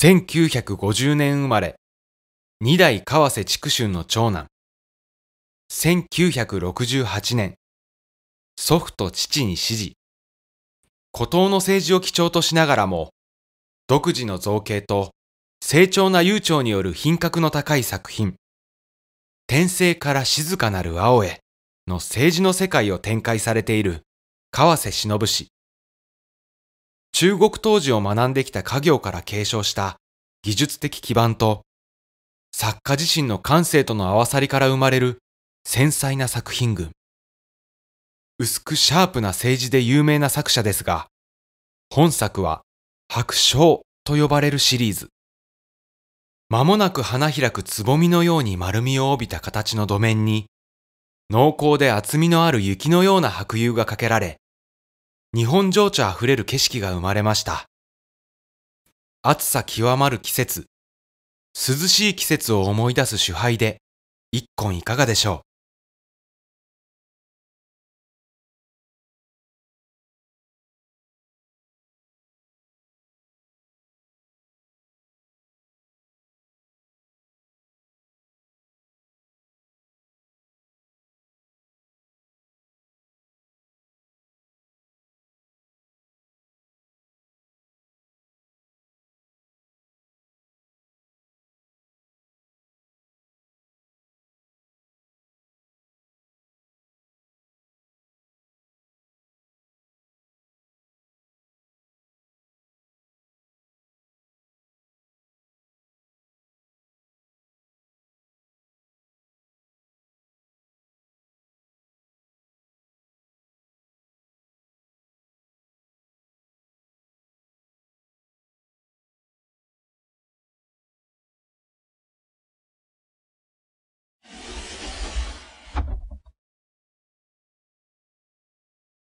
1950年生まれ、二代川瀬畜春の長男。1968年、祖父と父に指示。孤島の政治を基調としながらも、独自の造形と成長な悠長による品格の高い作品、天性から静かなる青への政治の世界を展開されている川瀬忍氏。中国当時を学んできた家業から継承した技術的基盤と作家自身の感性との合わさりから生まれる繊細な作品群。薄くシャープな政治で有名な作者ですが、本作は白章と呼ばれるシリーズ。間もなく花開くつぼみのように丸みを帯びた形の土面に、濃厚で厚みのある雪のような白釉がかけられ、日本情緒あふれる景色が生まれました。暑さ極まる季節、涼しい季節を思い出す主配で、一本いかがでしょう